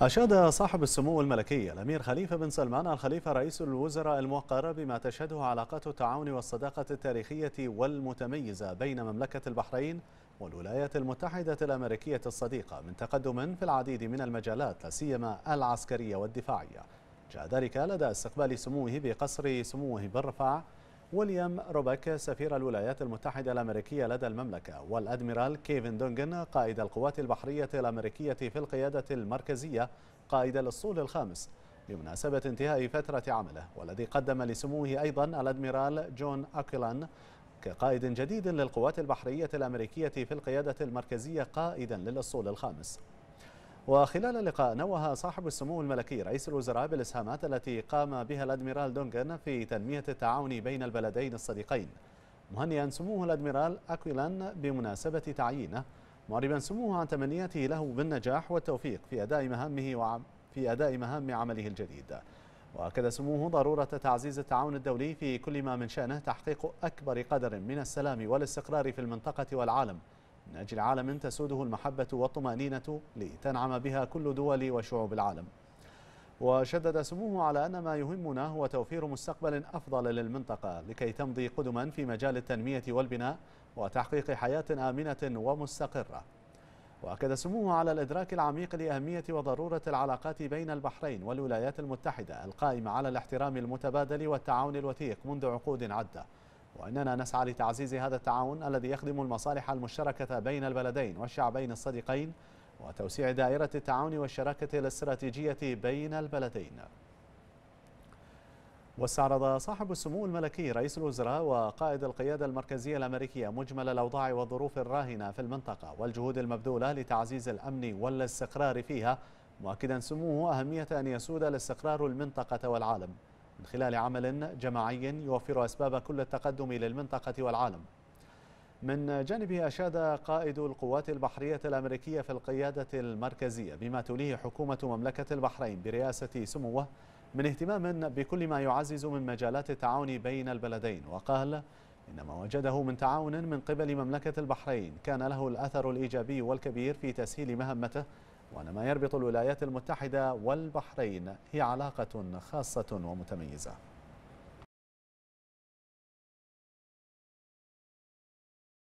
أشاد صاحب السمو الملكي الأمير خليفة بن سلمان الخليفة رئيس الوزراء الموقر بما تشهده علاقات التعاون والصداقة التاريخية والمتميزة بين مملكة البحرين والولايات المتحدة الأمريكية الصديقة من تقدم في العديد من المجالات لا سيما العسكرية والدفاعية جاء ذلك لدى استقبال سموه بقصر سموه بالرفاع ويليام روبك سفير الولايات المتحدة الأمريكية لدى المملكة والأدميرال كيفن دونغن قائد القوات البحرية الأمريكية في القيادة المركزية قائد الأسطول الخامس بمناسبة انتهاء فترة عمله والذي قدم لسموه أيضا الأدميرال جون أكيلان كقائد جديد للقوات البحرية الأمريكية في القيادة المركزية قائدا للأسطول الخامس وخلال اللقاء نوه صاحب السمو الملكي رئيس الوزراء بالإسهامات التي قام بها الأدميرال دونغن في تنمية التعاون بين البلدين الصديقين مهنئا سموه الأدميرال أكويلان بمناسبة تعيينه معربا سموه عن تمنياته له بالنجاح والتوفيق في أداء مهامه في أداء مهام عمله الجديد وأكد سموه ضرورة تعزيز التعاون الدولي في كل ما من شأنه تحقيق أكبر قدر من السلام والاستقرار في المنطقة والعالم من أجل عالم تسوده المحبة والطمأنينة لتنعم بها كل دول وشعوب العالم وشدد سموه على أن ما يهمنا هو توفير مستقبل أفضل للمنطقة لكي تمضي قدما في مجال التنمية والبناء وتحقيق حياة آمنة ومستقرة وأكد سموه على الإدراك العميق لأهمية وضرورة العلاقات بين البحرين والولايات المتحدة القائمة على الاحترام المتبادل والتعاون الوثيق منذ عقود عدة وأننا نسعى لتعزيز هذا التعاون الذي يخدم المصالح المشتركة بين البلدين والشعبين الصديقين وتوسيع دائرة التعاون والشراكة الاستراتيجية بين البلدين واستعرض صاحب السمو الملكي رئيس الوزراء وقائد القيادة المركزية الأمريكية مجمل الأوضاع والظروف الراهنة في المنطقة والجهود المبذولة لتعزيز الأمن والاستقرار فيها مؤكدا سموه أهمية أن يسود الاستقرار المنطقة والعالم من خلال عمل جماعي يوفر أسباب كل التقدم للمنطقة والعالم من جانبه أشاد قائد القوات البحرية الأمريكية في القيادة المركزية بما توليه حكومة مملكة البحرين برئاسة سموه من اهتمام بكل ما يعزز من مجالات التعاون بين البلدين وقال إن ما وجده من تعاون من قبل مملكة البحرين كان له الأثر الإيجابي والكبير في تسهيل مهمته وأن ما يربط الولايات المتحدة والبحرين هي علاقة خاصة ومتميزة